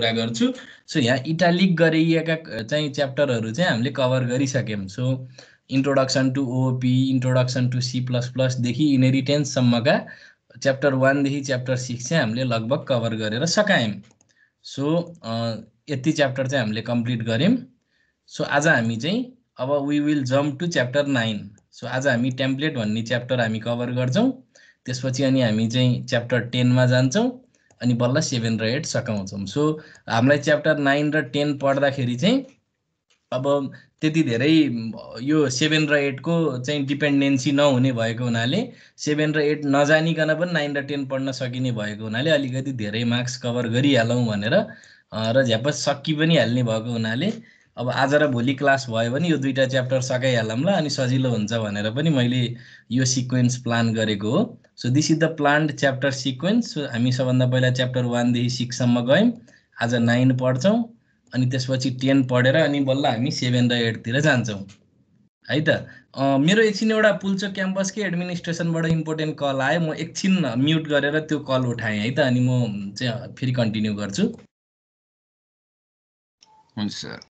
कुरा गर्छु सो यहाँ इटालिक गरिएका चाहिँ च्याप्टरहरू चाहिँ हामीले कभर गरिसक्यौँ so introduction to OOP introduction to C plus प्लसदेखि इनेरिटेन्ससम्मका च्याप्टर वानदेखि च्याप्टर सिक्स चाहिँ हामीले लगभग कभर गरेर सकायौँ सो यति च्याप्टर चाहिँ हामीले कम्प्लिट गऱ्यौँ सो आज हामी चाहिँ अब we will jump to chapter nine so आज हामी टेम्प्लेट भन्ने च्याप्टर हामी कभर गर्छौँ त्यसपछि अनि हामी चाहिँ च्याप्टर टेनमा जान्छौँ अनि बल्ल सेभेन र एट सघाउँछौँ सो हामीलाई च्याप्टर नाइन र टेन पढ्दाखेरि चाहिँ अब त्यति धेरै यो सेभेन र एटको चाहिँ डिपेन्डेन्सी नहुने भएको हुनाले सेभेन र एट नजानिकन पनि नाइन र टेन पढ्न सकिने भएको हुनाले अलिकति धेरै मार्क्स कभर गरिहालौँ भनेर र झ्यापस सकि पनि हाल्ने भएको हुनाले अब आज र भोलि क्लास भयो भने यो दुईवटा च्याप्टर सकाइहालौँ ल अनि सजिलो हुन्छ भनेर पनि मैले यो सिक्वेन्स प्लान गरेको हो so this is the planned chapter sequence so हामी सबभन्दा पहिला च्याप्टर वानदेखि सिक्ससम्म गयौँ आज नाइन पढ्छौँ अनि त्यसपछि टेन पढेर अनि बल्ल हामी सेभेन र एटतिर जान्छौँ है त मेरो एकछिन एउटा पुल्चो क्याम्पसकै एडमिनिस्ट्रेसनबाट इम्पोर्टेन्ट कल आयो म एकछिन म्युट गरेर त्यो कल उठाएँ है त अनि म चाहिँ फेरि कन्टिन्यू गर्छु हुन्छ सर